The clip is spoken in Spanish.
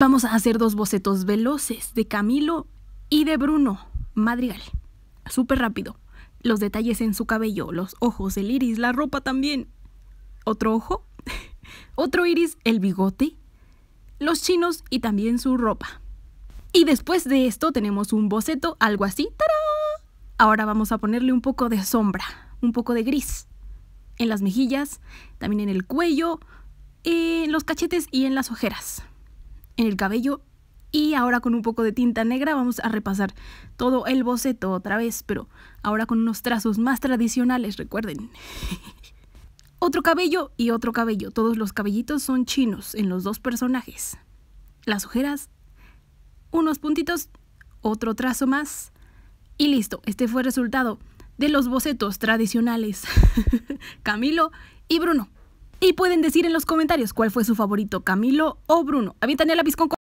Vamos a hacer dos bocetos veloces de Camilo y de Bruno Madrigal. Súper rápido. Los detalles en su cabello, los ojos, el iris, la ropa también. Otro ojo, otro iris, el bigote, los chinos y también su ropa. Y después de esto tenemos un boceto, algo así. Ahora vamos a ponerle un poco de sombra, un poco de gris. En las mejillas, también en el cuello, en los cachetes y en las ojeras en el cabello y ahora con un poco de tinta negra vamos a repasar todo el boceto otra vez, pero ahora con unos trazos más tradicionales, recuerden. otro cabello y otro cabello, todos los cabellitos son chinos en los dos personajes. Las ojeras, unos puntitos, otro trazo más y listo, este fue el resultado de los bocetos tradicionales. Camilo y Bruno. Y pueden decir en los comentarios cuál fue su favorito, Camilo o Bruno. Avientan el lápiz